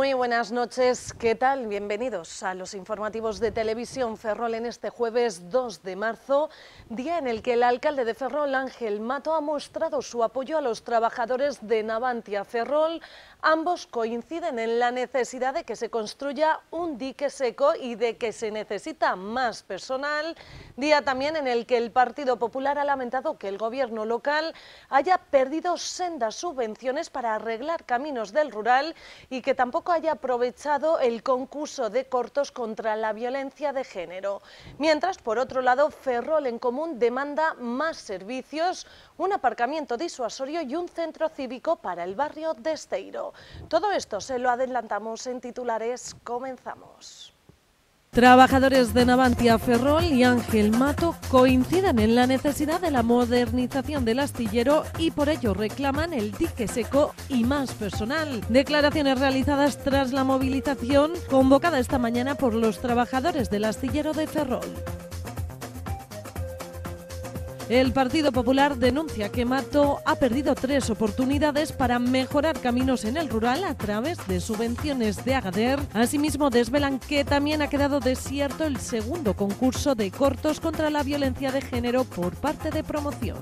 Muy buenas noches, ¿qué tal? Bienvenidos a los informativos de Televisión Ferrol en este jueves 2 de marzo, día en el que el alcalde de Ferrol, Ángel Mato, ha mostrado su apoyo a los trabajadores de Navantia Ferrol, Ambos coinciden en la necesidad de que se construya un dique seco y de que se necesita más personal, día también en el que el Partido Popular ha lamentado que el gobierno local haya perdido sendas subvenciones para arreglar caminos del rural y que tampoco haya aprovechado el concurso de cortos contra la violencia de género. Mientras, por otro lado, Ferrol en Común demanda más servicios, un aparcamiento disuasorio y un centro cívico para el barrio de Esteiro. Todo esto se lo adelantamos en titulares. Comenzamos. Trabajadores de Navantia Ferrol y Ángel Mato coinciden en la necesidad de la modernización del astillero y por ello reclaman el dique seco y más personal. Declaraciones realizadas tras la movilización convocada esta mañana por los trabajadores del astillero de Ferrol. El Partido Popular denuncia que Mato ha perdido tres oportunidades para mejorar caminos en el rural a través de subvenciones de Agader. Asimismo, desvelan que también ha quedado desierto el segundo concurso de cortos contra la violencia de género por parte de promoción.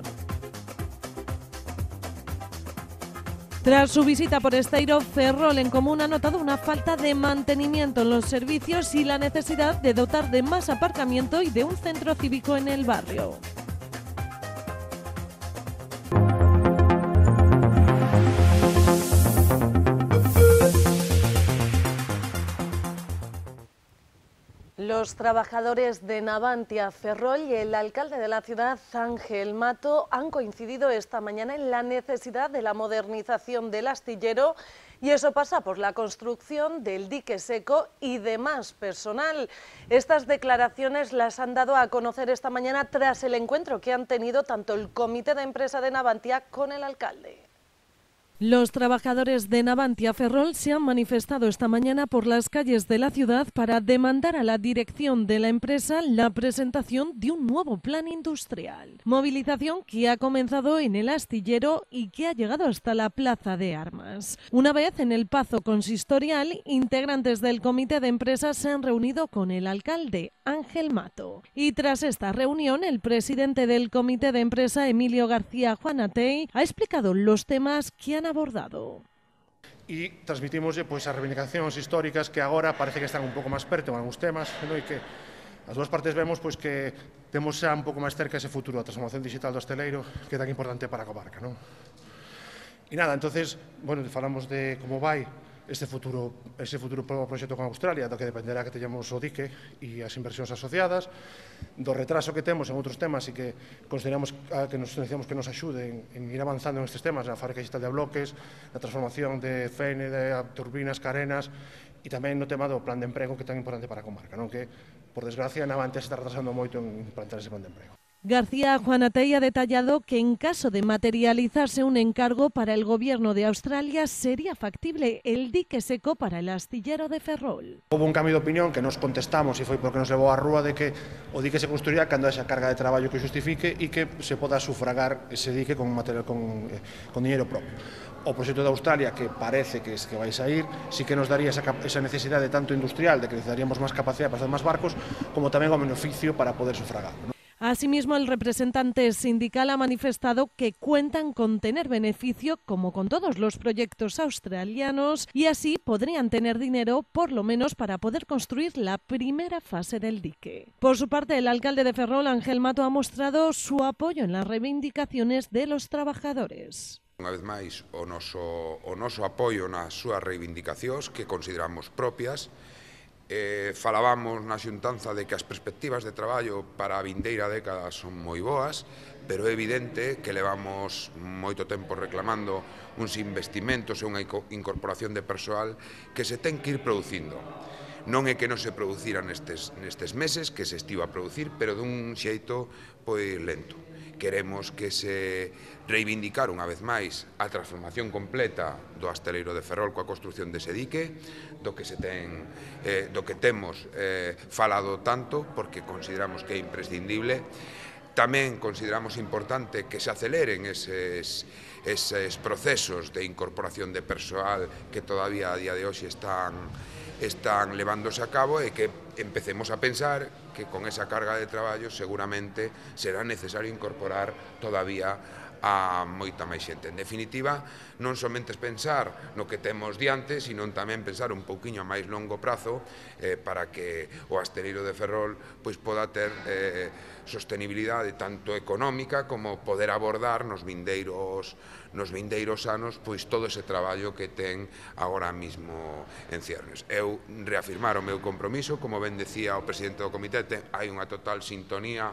Tras su visita por Esteiro, Ferrol en Común ha notado una falta de mantenimiento en los servicios y la necesidad de dotar de más aparcamiento y de un centro cívico en el barrio. Los trabajadores de Navantia Ferrol y el alcalde de la ciudad, Ángel Mato, han coincidido esta mañana en la necesidad de la modernización del astillero y eso pasa por la construcción del dique seco y demás personal. Estas declaraciones las han dado a conocer esta mañana tras el encuentro que han tenido tanto el Comité de Empresa de Navantia con el alcalde. Los trabajadores de Navantia Ferrol se han manifestado esta mañana por las calles de la ciudad para demandar a la dirección de la empresa la presentación de un nuevo plan industrial. Movilización que ha comenzado en el astillero y que ha llegado hasta la plaza de armas. Una vez en el Pazo Consistorial, integrantes del comité de empresas se han reunido con el alcalde, Ángel Mato. Y tras esta reunión, el presidente del comité de empresa, Emilio García Juanatey, ha explicado los temas que han abordado. E transmitimoslle pois, as reivindicacións históricas que agora parece que están un pouco máis perto en algúns temas, no? e que as dúas partes vemos pois, que temos xa un pouco máis cerca ese futuro, a transformación digital do hosteleiro, que é tan importante para a comarca. Non? E nada, entonces, bueno, falamos de como vai este futuro, ese futuro proxecto con Australia, do que dependerá que teñamos o dique e as inversións asociadas, do retraso que temos en outros temas e que consideramos que nos necesitamos que nos axuden en ir avanzando nestes temas, na fábrica digital de bloques, na transformación de FN, de turbinas, carenas, e tamén no tema do plan de emprego que é tan importante para a comarca, non que, por desgracia, na Navantia se está retrasando moito en implantar ese plan de emprego. García Juanatey ha detallado que en caso de materializarse un encargo para el gobierno de Australia sería factible el dique seco para el astillero de Ferrol. Hubo un cambio de opinión que nos contestamos y fue porque nos llevó a rúa de que o dique se construiría cuando esa carga de trabajo que justifique y que se pueda sufragar ese dique con material con, eh, propio. O proyecto de Australia, que parece que es que vais a ir, sí que nos daría esa, necesidad de tanto industrial, de que necesitaríamos más capacidad para hacer más barcos, como también un beneficio para poder sufragar. Asimismo, el representante sindical ha manifestado que cuentan con tener beneficio como con todos los proyectos australianos y así podrían tener dinero por lo menos para poder construir la primera fase del dique. Por su parte, el alcalde de Ferrol, Ángel Mato, ha mostrado su apoyo en las reivindicaciones de los trabajadores. Una vez más, o noso, o noso apoio nas reivindicaciones, que consideramos propias eh, falábamos na xuntanza de que as perspectivas de traballo para a vindeira década son moi boas, pero é evidente que levamos moito tempo reclamando uns investimentos e unha incorporación de persoal que se ten que ir producindo. Non é que non se produciran nestes, nestes meses, que se estiva a producir, pero dun xeito pois lento queremos que se reivindicar unha vez máis a transformación completa do Asteleiro de Ferrol coa construción dese dique, do que se ten eh, do que temos eh, falado tanto porque consideramos que é imprescindible. Tamén consideramos importante que se aceleren eses, eses procesos de incorporación de persoal que todavía a día de hoxe están, están levándose a cabo e que empecemos a pensar que con esa carga de traballo seguramente será necesario incorporar todavía a moita máis xente. En definitiva, non somente pensar no que temos diante, sino tamén pensar un pouquiño a máis longo prazo eh, para que o astereiro de Ferrol pois poda ter eh, sostenibilidade tanto económica como poder abordar nos vindeiros nos vindeiros anos pois todo ese traballo que ten agora mismo en ciernes. Eu reafirmar o meu compromiso, como ben decía o presidente do comité, ten, hai unha total sintonía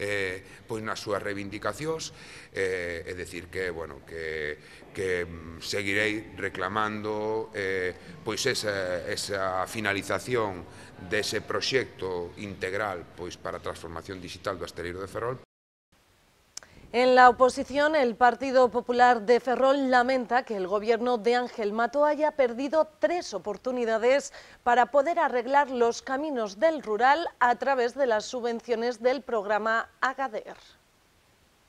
eh, pois nas súas reivindicacións, eh, é decir que, bueno, que, que mm, seguirei reclamando eh, pois esa, esa finalización dese proxecto integral pois para a transformación digital do Astereiro de Ferrol En la oposición, el Partido Popular de Ferrol lamenta que el gobierno de Ángel Mato haya perdido tres oportunidades para poder arreglar los caminos del rural a través de las subvenciones del programa AGADER.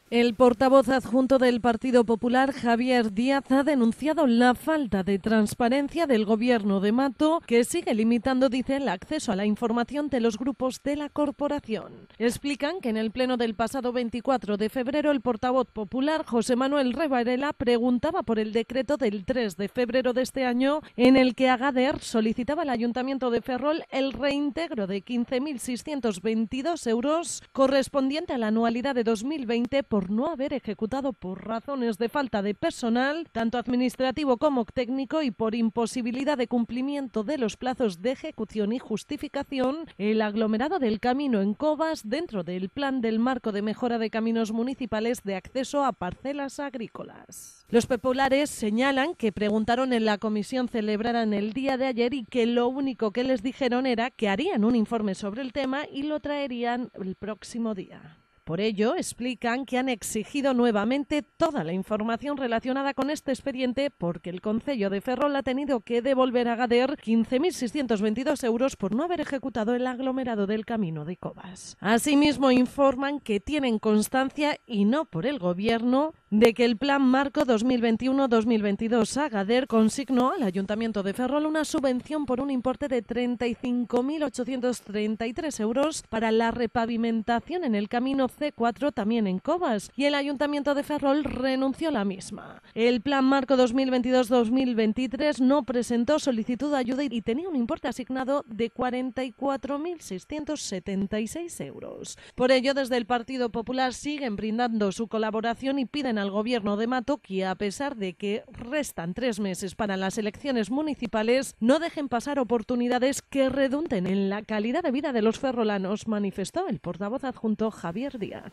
El portavoz adjunto del Partido Popular, Javier Díaz, ha denunciado la falta de transparencia del gobierno de Mato, que sigue limitando, dice, el acceso a la información de los grupos de la corporación. Explican que en el pleno del pasado 24 de febrero, el portavoz popular, José Manuel Revarela, preguntaba por el decreto del 3 de febrero de este año, en el que Agader solicitaba al Ayuntamiento de Ferrol el reintegro de 15.622 euros correspondiente a la anualidad de 2020 por no haber ejecutado por razones de falta de personal, tanto administrativo como técnico, y por imposibilidad de cumplimiento de los plazos de ejecución y justificación, el aglomerado del camino en Cobas dentro del plan del marco de mejora de caminos municipales de acceso a parcelas agrícolas. Los populares señalan que preguntaron en la comisión celebrada en el día de ayer y que lo único que les dijeron era que harían un informe sobre el tema y lo traerían el próximo día. Por ello, explican que han exigido nuevamente toda la información relacionada con este expediente porque el Concello de Ferrol ha tenido que devolver a Gader 15.622 euros por no haber ejecutado el aglomerado del Camino de Cobas. Asimismo, informan que tienen constancia, y no por el Gobierno, de que el Plan Marco 2021-2022 a Gader consignó al Ayuntamiento de Ferrol una subvención por un importe de 35.833 euros para la repavimentación en el Camino C4 también en Covas y el Ayuntamiento de Ferrol renunció a la misma. El Plan Marco 2022-2023 no presentó solicitud de ayuda y tenía un importe asignado de 44.676 euros. Por ello, desde el Partido Popular siguen brindando su colaboración y piden al gobierno de Mato que, a pesar de que restan tres meses para las elecciones municipales, no dejen pasar oportunidades que redunden en la calidad de vida de los ferrolanos, manifestó el portavoz adjunto Javier Yeah.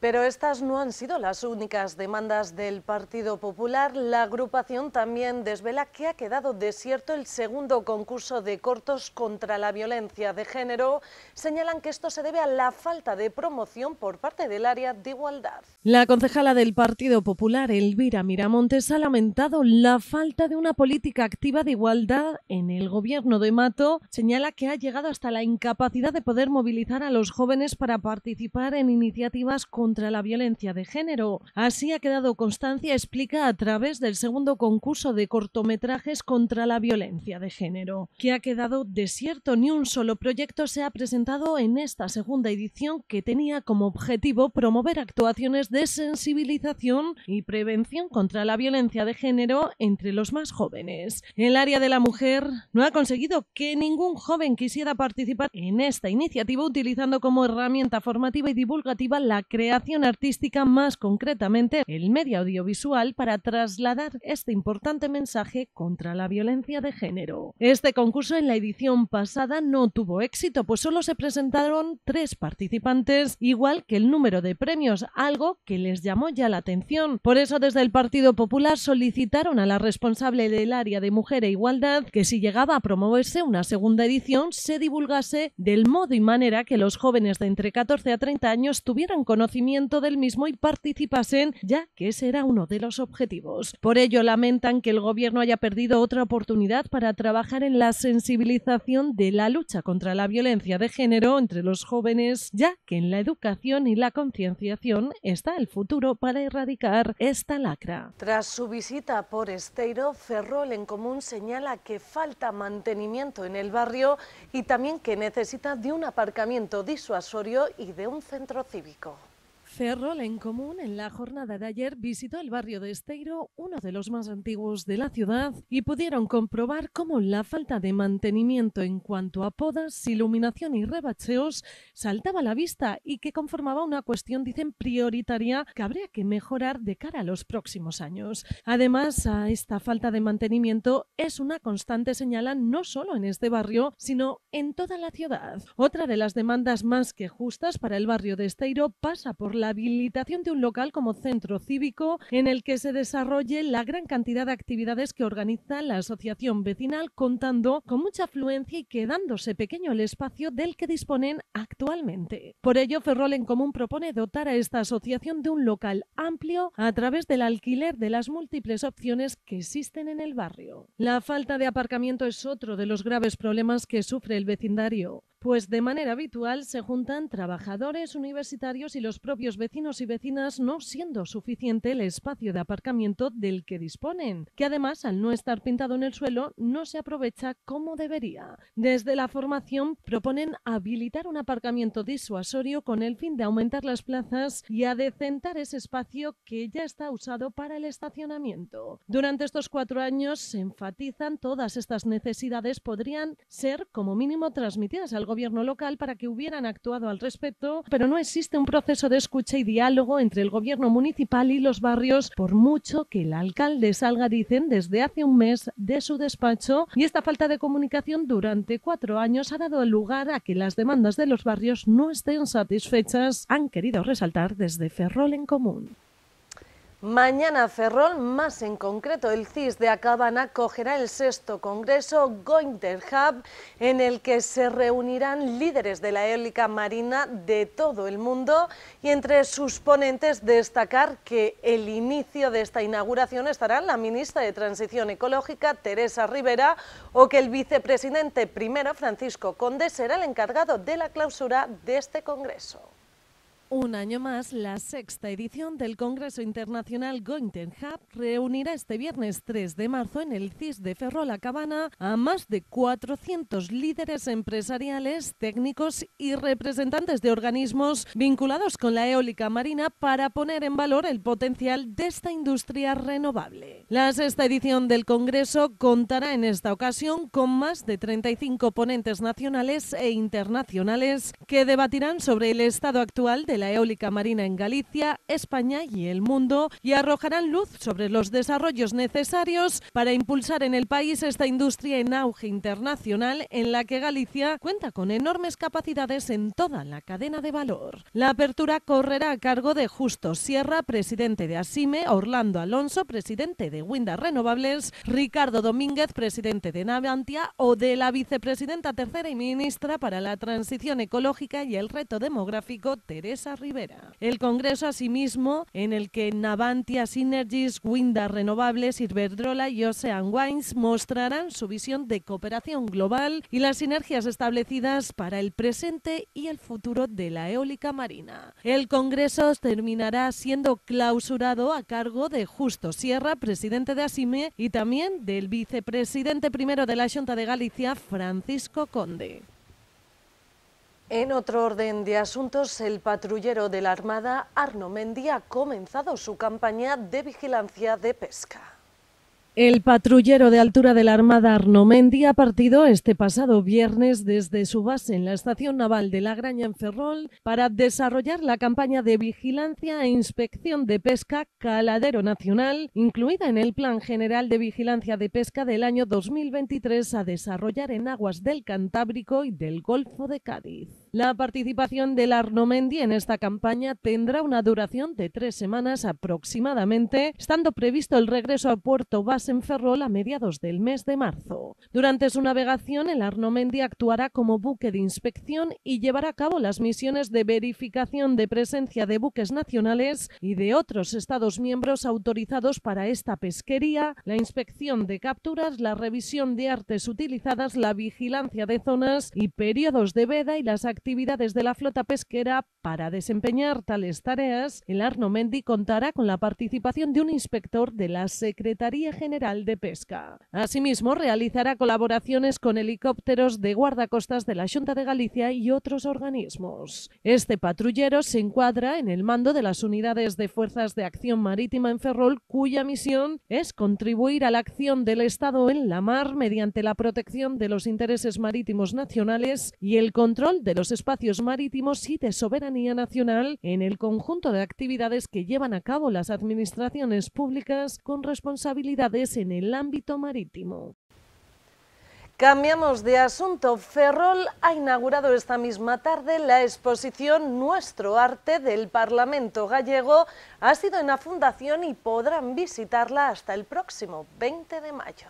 Pero estas no han sido las únicas demandas del Partido Popular. La agrupación también desvela que ha quedado desierto el segundo concurso de cortos contra la violencia de género. Señalan que esto se debe a la falta de promoción por parte del área de igualdad. La concejala del Partido Popular, Elvira Miramontes, ha lamentado la falta de una política activa de igualdad en el gobierno de Mato. Señala que ha llegado hasta la incapacidad de poder movilizar a los jóvenes para participar en iniciativas con contra la violencia de género. Así ha quedado constancia, explica a través del segundo concurso de cortometrajes contra la violencia de género, que ha quedado desierto. Ni un solo proyecto se ha presentado en esta segunda edición que tenía como objetivo promover actuaciones de sensibilización y prevención contra la violencia de género entre los más jóvenes. El área de la mujer no ha conseguido que ningún joven quisiera participar en esta iniciativa utilizando como herramienta formativa y divulgativa la creación artística, más concretamente el medio audiovisual, para trasladar este importante mensaje contra la violencia de género. Este concurso en la edición pasada no tuvo éxito, pues solo se presentaron tres participantes, igual que el número de premios, algo que les llamó ya la atención. Por eso desde el Partido Popular solicitaron a la responsable del área de Mujer e Igualdad que si llegaba a promoverse una segunda edición se divulgase del modo y manera que los jóvenes de entre 14 a 30 años tuvieran conocimiento del mismo y participasen, ya que ese era uno de los objetivos. Por ello, lamentan que el Gobierno haya perdido otra oportunidad para trabajar en la sensibilización de la lucha contra la violencia de género entre los jóvenes, ya que en la educación y la concienciación está el futuro para erradicar esta lacra. Tras su visita por Esteiro, Ferrol en Común señala que falta mantenimiento en el barrio y también que necesita de un aparcamiento disuasorio y de un centro cívico. Ferrol en común, en la jornada de ayer visitó el barrio de Esteiro, uno de los más antiguos de la ciudad, y pudieron comprobar cómo la falta de mantenimiento en cuanto a podas, iluminación y rebacheos saltaba a la vista y que conformaba una cuestión, dicen, prioritaria que habría que mejorar de cara a los próximos años. Además, a esta falta de mantenimiento es una constante señala no solo en este barrio, sino en toda la ciudad. Otra de las demandas más que justas para el barrio de Esteiro pasa por la habilitación de un local como centro cívico en el que se desarrolle la gran cantidad de actividades que organiza la asociación vecinal, contando con mucha afluencia y quedándose pequeño el espacio del que disponen actualmente. Por ello, Ferrol en Común propone dotar a esta asociación de un local amplio a través del alquiler de las múltiples opciones que existen en el barrio. La falta de aparcamiento es otro de los graves problemas que sufre el vecindario. Pues de manera habitual se juntan trabajadores, universitarios y los propios vecinos y vecinas, no siendo suficiente el espacio de aparcamiento del que disponen, que además al no estar pintado en el suelo no se aprovecha como debería. Desde la formación proponen habilitar un aparcamiento disuasorio con el fin de aumentar las plazas y adecentar ese espacio que ya está usado para el estacionamiento. Durante estos cuatro años se enfatizan todas estas necesidades podrían ser como mínimo transmitidas al gobierno local para que hubieran actuado al respecto, pero no existe un proceso de escucha y diálogo entre el gobierno municipal y los barrios, por mucho que el alcalde salga, dicen, desde hace un mes de su despacho, y esta falta de comunicación durante cuatro años ha dado lugar a que las demandas de los barrios no estén satisfechas, han querido resaltar desde Ferrol en Común. Mañana Ferrol, más en concreto el CIS de Acabana, cogerá el sexto congreso Gointer Hub, en el que se reunirán líderes de la eólica marina de todo el mundo y entre sus ponentes destacar que el inicio de esta inauguración estará la ministra de Transición Ecológica, Teresa Rivera, o que el vicepresidente primero, Francisco Conde, será el encargado de la clausura de este congreso. Un año más, la sexta edición del Congreso Internacional Gointen reunirá este viernes 3 de marzo en el CIS de Ferrol La Cabana a más de 400 líderes empresariales, técnicos y representantes de organismos vinculados con la eólica marina para poner en valor el potencial de esta industria renovable. La sexta edición del Congreso contará en esta ocasión con más de 35 ponentes nacionales e internacionales que debatirán sobre el estado actual de la eólica marina en Galicia, España y el mundo y arrojarán luz sobre los desarrollos necesarios para impulsar en el país esta industria en auge internacional en la que Galicia cuenta con enormes capacidades en toda la cadena de valor. La apertura correrá a cargo de Justo Sierra, presidente de Asime, Orlando Alonso, presidente de Winda Renovables, Ricardo Domínguez, presidente de Navantia o de la vicepresidenta tercera y ministra para la transición ecológica y el reto demográfico, Teresa el Congreso, asimismo, en el que Navantia Synergies, Winda Renovables, Irverdrola y Ocean Wines mostrarán su visión de cooperación global y las sinergias establecidas para el presente y el futuro de la eólica marina. El Congreso terminará siendo clausurado a cargo de Justo Sierra, presidente de Asime, y también del vicepresidente primero de la Junta de Galicia, Francisco Conde. En otro orden de asuntos, el patrullero de la Armada, Arno Mendía ha comenzado su campaña de vigilancia de pesca. El patrullero de altura de la Armada Arnomendi ha partido este pasado viernes desde su base en la estación naval de La Graña en Ferrol para desarrollar la campaña de vigilancia e inspección de pesca Caladero Nacional, incluida en el Plan General de Vigilancia de Pesca del año 2023 a desarrollar en aguas del Cantábrico y del Golfo de Cádiz. La participación del Arnomendi en esta campaña tendrá una duración de tres semanas aproximadamente, estando previsto el regreso a Puerto Bas Ferrol a mediados del mes de marzo. Durante su navegación, el Arnomendi actuará como buque de inspección y llevará a cabo las misiones de verificación de presencia de buques nacionales y de otros Estados miembros autorizados para esta pesquería, la inspección de capturas, la revisión de artes utilizadas, la vigilancia de zonas y periodos de veda y las actividades actividades de la flota pesquera, para desempeñar tales tareas, el Arno Mendy contará con la participación de un inspector de la Secretaría General de Pesca. Asimismo, realizará colaboraciones con helicópteros de guardacostas de la Junta de Galicia y otros organismos. Este patrullero se encuadra en el mando de las unidades de Fuerzas de Acción Marítima en Ferrol, cuya misión es contribuir a la acción del Estado en la mar mediante la protección de los intereses marítimos nacionales y el control de los espacios marítimos y de soberanía nacional en el conjunto de actividades que llevan a cabo las administraciones públicas con responsabilidades en el ámbito marítimo. Cambiamos de asunto. Ferrol ha inaugurado esta misma tarde la exposición Nuestro Arte del Parlamento Gallego. Ha sido en la fundación y podrán visitarla hasta el próximo 20 de mayo.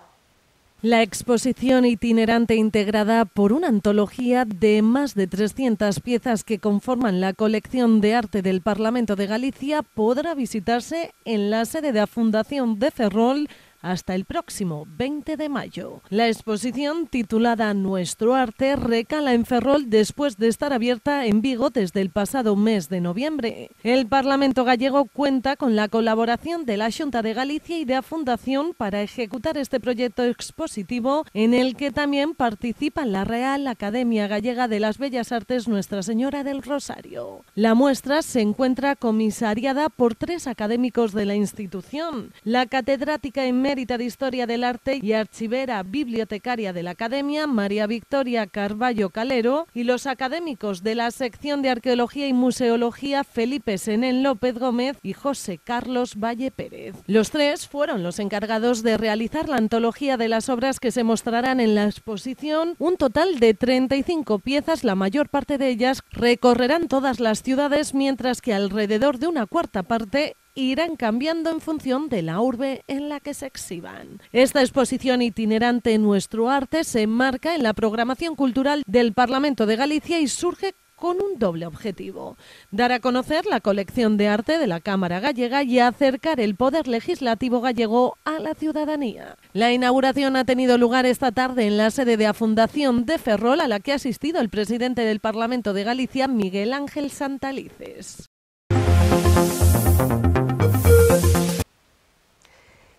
La exposición itinerante integrada por una antología de más de 300 piezas que conforman la colección de arte del Parlamento de Galicia podrá visitarse en la sede de la Fundación de Ferrol hasta el próximo 20 de mayo. La exposición titulada Nuestro arte recala en Ferrol después de estar abierta en Vigo desde el pasado mes de noviembre. El Parlamento gallego cuenta con la colaboración de la Junta de Galicia y de la Fundación para ejecutar este proyecto expositivo en el que también participa la Real Academia Gallega de las Bellas Artes Nuestra Señora del Rosario. La muestra se encuentra comisariada por tres académicos de la institución. La catedrática de Historia del Arte y archivera bibliotecaria de la Academia, María Victoria Carballo Calero, y los académicos de la sección de Arqueología y Museología, Felipe Senén López Gómez y José Carlos Valle Pérez. Los tres fueron los encargados de realizar la antología de las obras que se mostrarán en la exposición, un total de 35 piezas, la mayor parte de ellas recorrerán todas las ciudades, mientras que alrededor de una cuarta parte irán cambiando en función de la urbe en la que se exhiban. Esta exposición itinerante Nuestro Arte se enmarca en la programación cultural del Parlamento de Galicia y surge con un doble objetivo, dar a conocer la colección de arte de la Cámara gallega y acercar el poder legislativo gallego a la ciudadanía. La inauguración ha tenido lugar esta tarde en la sede de la Fundación de Ferrol, a la que ha asistido el presidente del Parlamento de Galicia, Miguel Ángel Santalices.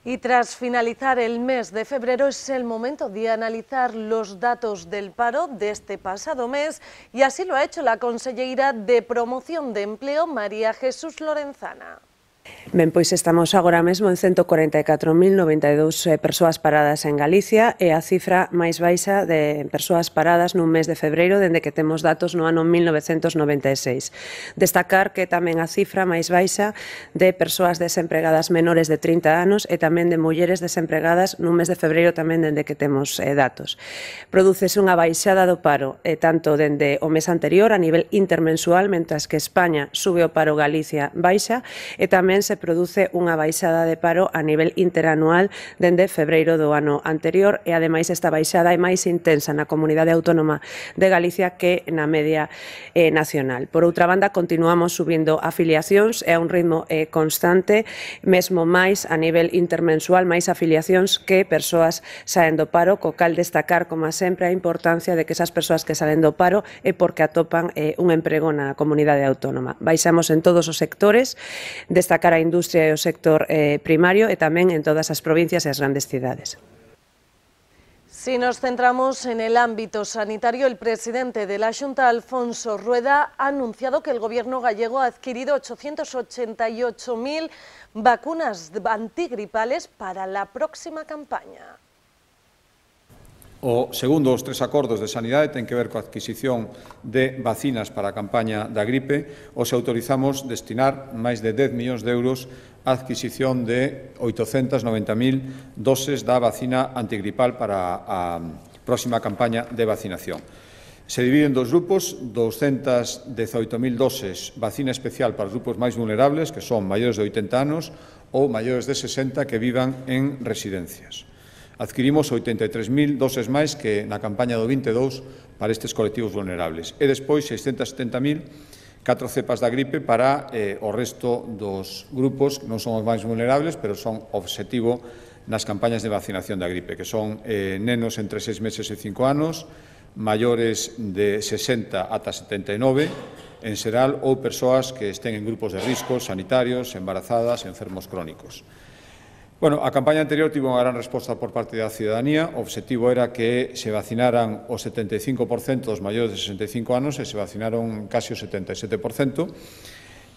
Y tras finalizar el mes de febrero es el momento de analizar los datos del paro de este pasado mes y así lo ha hecho la consellera de Promoción de Empleo María Jesús Lorenzana. Ben, pois estamos agora mesmo en 144.092 eh, persoas paradas en Galicia e a cifra máis baixa de persoas paradas nun mes de febreiro dende que temos datos no ano 1996. Destacar que tamén a cifra máis baixa de persoas desempregadas menores de 30 anos e tamén de mulleres desempregadas nun mes de febreiro tamén dende que temos eh, datos. Produces unha baixada do paro eh, tanto dende o mes anterior a nivel intermensual mentras que España sube o paro Galicia baixa e tamén tamén se produce unha baixada de paro a nivel interanual dende febreiro do ano anterior e ademais esta baixada é máis intensa na comunidade autónoma de Galicia que na media eh, nacional. Por outra banda, continuamos subindo afiliacións e a un ritmo eh, constante, mesmo máis a nivel intermensual, máis afiliacións que persoas saen do paro, co cal destacar, como sempre, a importancia de que esas persoas que saen do paro é porque atopan eh, un emprego na comunidade autónoma. Baixamos en todos os sectores, destacamos cara á industria e o sector eh, primario e tamén en todas as provincias e as grandes cidades. Si nos centramos en el ámbito sanitario, el presidente de la Junta, Alfonso Rueda, ha anunciado que el gobierno gallego ha adquirido 888.000 vacunas antigripales para la próxima campaña. O segundo dos tres acordos de sanidade ten que ver coa adquisición de vacinas para a campaña da gripe, os autorizamos destinar máis de 10 millóns de euros a adquisición de 890.000 doses da vacina antigripal para a próxima campaña de vacinación. Se dividen dos grupos, 218.000 doses vacina especial para os grupos máis vulnerables, que son maiores de 80 anos, ou maiores de 60 que vivan en residencias adquirimos 83.000 doses máis que na campaña do 22 para estes colectivos vulnerables. E despois 670.000 catro cepas da gripe para eh, o resto dos grupos que non son os máis vulnerables, pero son objetivo nas campañas de vacinación da gripe, que son eh, nenos entre 6 meses e 5 anos, maiores de 60 ata 79 en xeral ou persoas que estén en grupos de riscos sanitarios, embarazadas, enfermos crónicos. Bueno, a campaña anterior tivo unha gran resposta por parte da ciudadanía. O objetivo era que se vacinaran o 75% dos maiores de 65 anos e se vacinaron casi o 77%.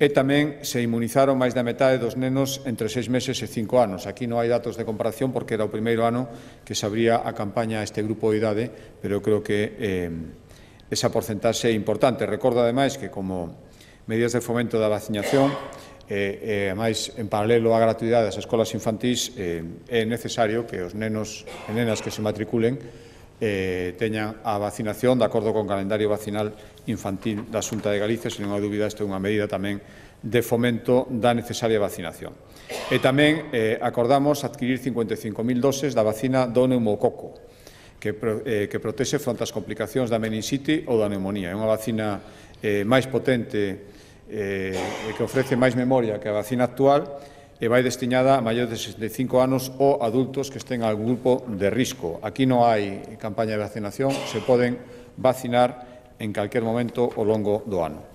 E tamén se inmunizaron máis da metade dos nenos entre seis meses e cinco anos. Aquí non hai datos de comparación porque era o primeiro ano que se abría a campaña a este grupo de idade, pero eu creo que eh, esa porcentaxe é importante. Recordo, ademais, que como medidas de fomento da vacinación e, e máis en paralelo á gratuidade das escolas infantís eh, é necesario que os nenos e nenas que se matriculen eh, teñan a vacinación de acordo con o calendario vacinal infantil da Xunta de Galicia, sen unha dúbida esta é unha medida tamén de fomento da necesaria vacinación. E tamén eh, acordamos adquirir 55.000 doses da vacina do neumococo, que, eh, que protexe fronte ás complicacións da meningite ou da neumonía. É unha vacina eh, máis potente eh, que ofrece máis memoria que a vacina actual e vai destinada a maiores de 65 anos ou adultos que estén al grupo de risco. Aquí non hai campaña de vacinación, se poden vacinar en calquer momento ao longo do ano.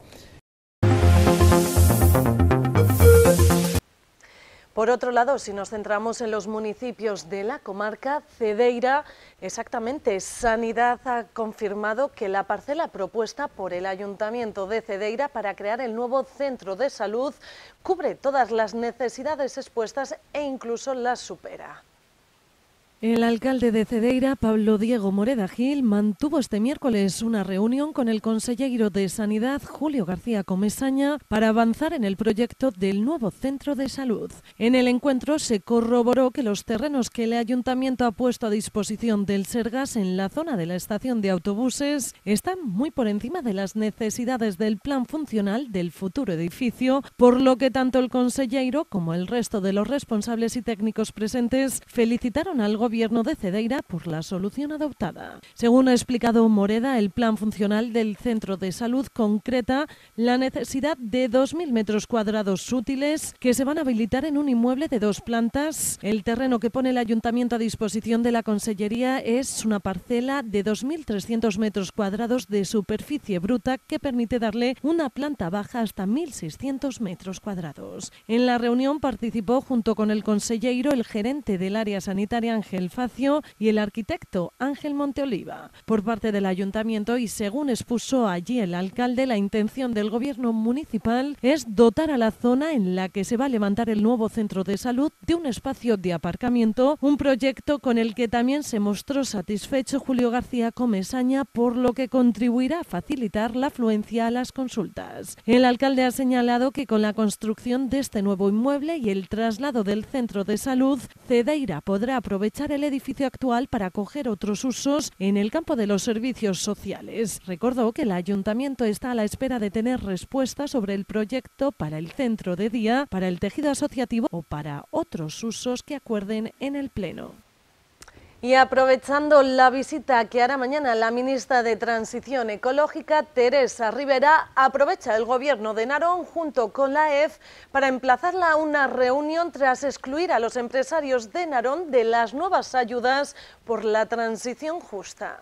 Por otro lado, si nos centramos en los municipios de la comarca Cedeira, exactamente, Sanidad ha confirmado que la parcela propuesta por el Ayuntamiento de Cedeira para crear el nuevo centro de salud cubre todas las necesidades expuestas e incluso las supera. El alcalde de Cedeira, Pablo Diego Moreda Gil, mantuvo este miércoles una reunión con el consejero de Sanidad, Julio García Comesaña, para avanzar en el proyecto del nuevo centro de salud. En el encuentro se corroboró que los terrenos que el ayuntamiento ha puesto a disposición del Sergas en la zona de la estación de autobuses están muy por encima de las necesidades del plan funcional del futuro edificio, por lo que tanto el consejero como el resto de los responsables y técnicos presentes felicitaron al Gobierno de Cedeira por la solución adoptada. Según ha explicado Moreda, el plan funcional del centro de salud concreta la necesidad de 2.000 metros cuadrados útiles que se van a habilitar en un inmueble de dos plantas. El terreno que pone el ayuntamiento a disposición de la Consellería es una parcela de 2.300 metros cuadrados de superficie bruta que permite darle una planta baja hasta 1.600 metros cuadrados. En la reunión participó junto con el consellero el gerente del área sanitaria Ángel el Facio y el arquitecto Ángel Monteoliva. Por parte del ayuntamiento y según expuso allí el alcalde, la intención del gobierno municipal es dotar a la zona en la que se va a levantar el nuevo centro de salud de un espacio de aparcamiento, un proyecto con el que también se mostró satisfecho Julio García Comesaña, por lo que contribuirá a facilitar la afluencia a las consultas. El alcalde ha señalado que con la construcción de este nuevo inmueble y el traslado del centro de salud, Cedeira podrá aprovechar el edificio actual para acoger otros usos en el campo de los servicios sociales. Recordó que el ayuntamiento está a la espera de tener respuesta sobre el proyecto para el centro de día, para el tejido asociativo o para otros usos que acuerden en el Pleno. Y aprovechando la visita que hará mañana la ministra de Transición Ecológica, Teresa Rivera, aprovecha el gobierno de Narón junto con la EF para emplazarla a una reunión tras excluir a los empresarios de Narón de las nuevas ayudas por la transición justa.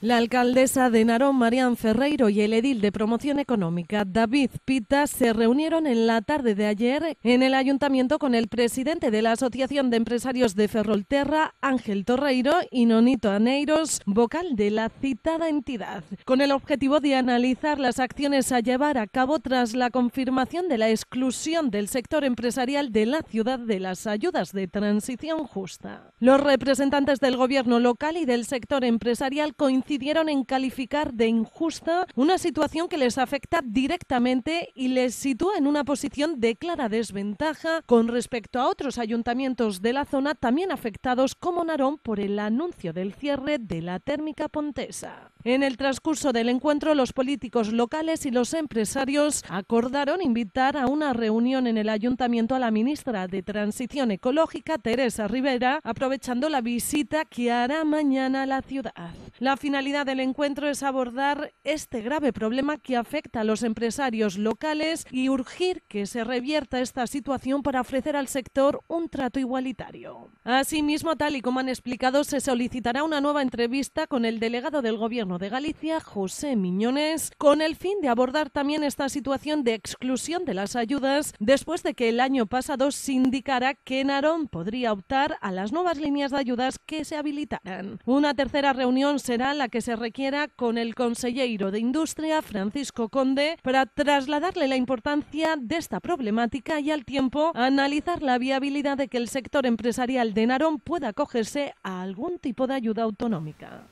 La alcaldesa de Narón, Marían Ferreiro, y el edil de promoción económica, David Pita, se reunieron en la tarde de ayer en el ayuntamiento con el presidente de la Asociación de Empresarios de Ferrolterra, Ángel Torreiro, y Nonito Aneiros, vocal de la citada entidad, con el objetivo de analizar las acciones a llevar a cabo tras la confirmación de la exclusión del sector empresarial de la ciudad de las ayudas de transición justa. Los representantes del gobierno local y del sector empresarial coincidieron decidieron en calificar de injusta una situación que les afecta directamente y les sitúa en una posición de clara desventaja con respecto a otros ayuntamientos de la zona también afectados como Narón por el anuncio del cierre de la térmica pontesa. En el transcurso del encuentro, los políticos locales y los empresarios acordaron invitar a una reunión en el ayuntamiento a la ministra de Transición Ecológica, Teresa Rivera, aprovechando la visita que hará mañana a la ciudad. La finalidad del encuentro es abordar este grave problema que afecta a los empresarios locales y urgir que se revierta esta situación para ofrecer al sector un trato igualitario. Asimismo, tal y como han explicado, se solicitará una nueva entrevista con el delegado del Gobierno de Galicia, José Miñones, con el fin de abordar también esta situación de exclusión de las ayudas después de que el año pasado se indicara que Narón podría optar a las nuevas líneas de ayudas que se habilitaran. Una tercera reunión será la que se requiera con el consejero de Industria, Francisco Conde, para trasladarle la importancia de esta problemática y al tiempo analizar la viabilidad de que el sector empresarial de Narón pueda acogerse a algún tipo de ayuda autonómica.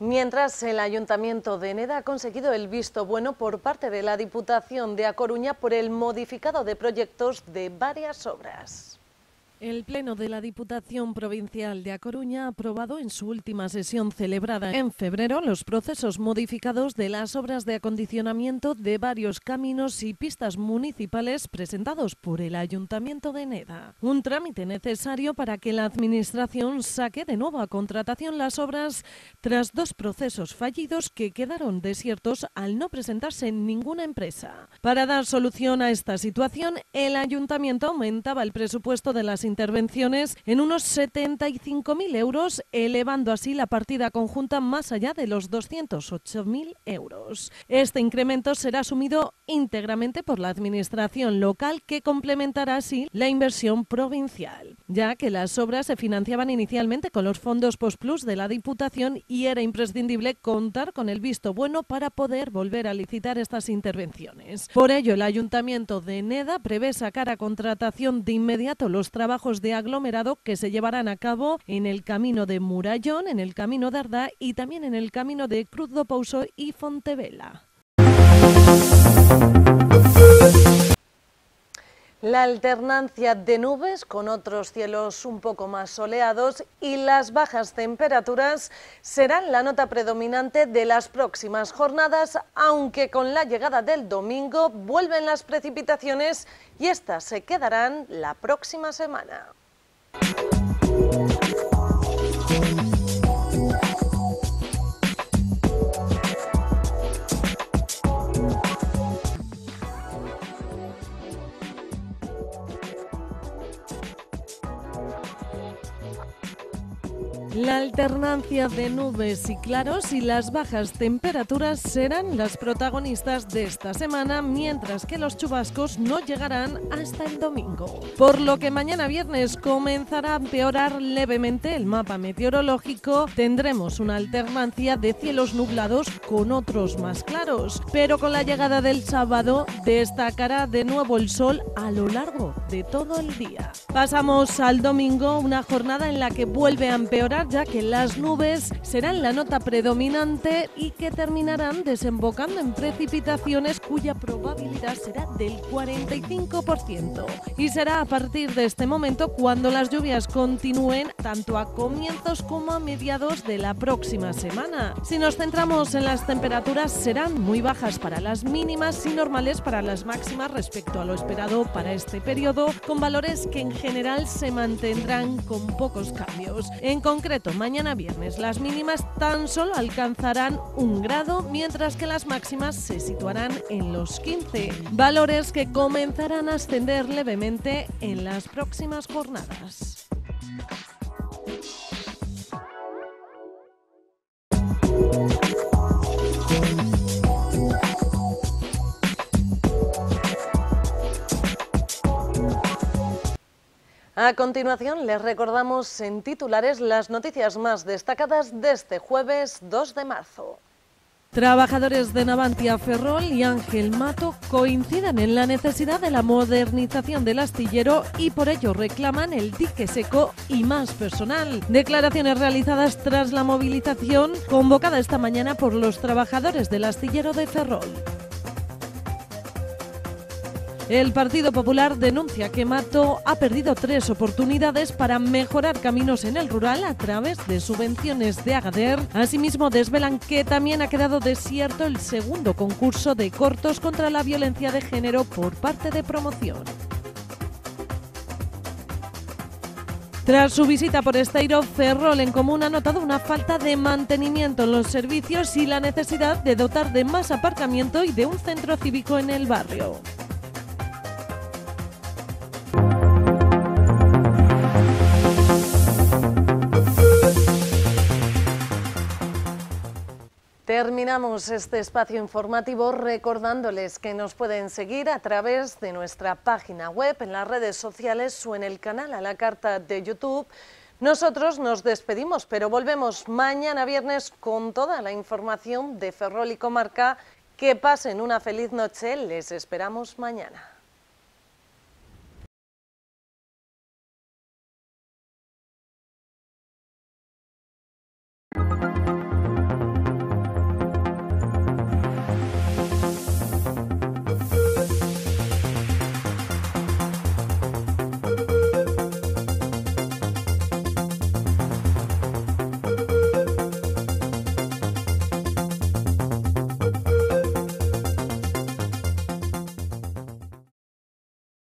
Mientras el Ayuntamiento de Neda ha conseguido el visto bueno por parte de la Diputación de A Coruña por el modificado de proyectos de varias obras. El Pleno de la Diputación Provincial de A Coruña ha aprobado en su última sesión celebrada en febrero los procesos modificados de las obras de acondicionamiento de varios caminos y pistas municipales presentados por el Ayuntamiento de Neda. Un trámite necesario para que la Administración saque de nuevo a contratación las obras tras dos procesos fallidos que quedaron desiertos al no presentarse ninguna empresa. Para dar solución a esta situación, el Ayuntamiento aumentaba el presupuesto de las intervenciones en unos 75.000 euros, elevando así la partida conjunta más allá de los 208.000 euros. Este incremento será asumido íntegramente por la Administración local que complementará así la inversión provincial, ya que las obras se financiaban inicialmente con los fondos plus de la Diputación y era imprescindible contar con el visto bueno para poder volver a licitar estas intervenciones. Por ello, el Ayuntamiento de Neda prevé sacar a contratación de inmediato los trabajos trabajos de aglomerado que se llevarán a cabo en el camino de Murallón, en el camino de Arda y también en el camino de Cruz do Pouso y Fontevela. La alternancia de nubes con otros cielos un poco más soleados y las bajas temperaturas serán la nota predominante de las próximas jornadas, aunque con la llegada del domingo vuelven las precipitaciones y estas se quedarán la próxima semana. La alternancia de nubes y claros y las bajas temperaturas serán las protagonistas de esta semana, mientras que los chubascos no llegarán hasta el domingo. Por lo que mañana viernes comenzará a empeorar levemente el mapa meteorológico. Tendremos una alternancia de cielos nublados con otros más claros, pero con la llegada del sábado destacará de nuevo el sol a lo largo de todo el día. Pasamos al domingo, una jornada en la que vuelve a empeorar ya que las nubes serán la nota predominante y que terminarán desembocando en precipitaciones cuya probabilidad será del 45%. Y será a partir de este momento cuando las lluvias continúen tanto a comienzos como a mediados de la próxima semana. Si nos centramos en las temperaturas, serán muy bajas para las mínimas y normales para las máximas respecto a lo esperado para este periodo, con valores que en general se mantendrán con pocos cambios. En concreto, mañana viernes las mínimas mínimas tan solo alcanzarán un grado, mientras que las máximas se situarán en los 15, valores que comenzarán a ascender levemente en las próximas jornadas. A continuación les recordamos en titulares las noticias más destacadas de este jueves 2 de marzo. Trabajadores de Navantia Ferrol y Ángel Mato coinciden en la necesidad de la modernización del astillero y por ello reclaman el dique seco y más personal. Declaraciones realizadas tras la movilización convocada esta mañana por los trabajadores del astillero de Ferrol. El Partido Popular denuncia que Mato ha perdido tres oportunidades para mejorar caminos en el rural a través de subvenciones de Agader. Asimismo, desvelan que también ha quedado desierto el segundo concurso de cortos contra la violencia de género por parte de promoción. Tras su visita por Esteiro, Ferrol en Común ha notado una falta de mantenimiento en los servicios y la necesidad de dotar de más aparcamiento y de un centro cívico en el barrio. Terminamos este espacio informativo recordándoles que nos pueden seguir a través de nuestra página web, en las redes sociales o en el canal a la carta de YouTube. Nosotros nos despedimos, pero volvemos mañana viernes con toda la información de Ferrol y Comarca. Que pasen una feliz noche, les esperamos mañana.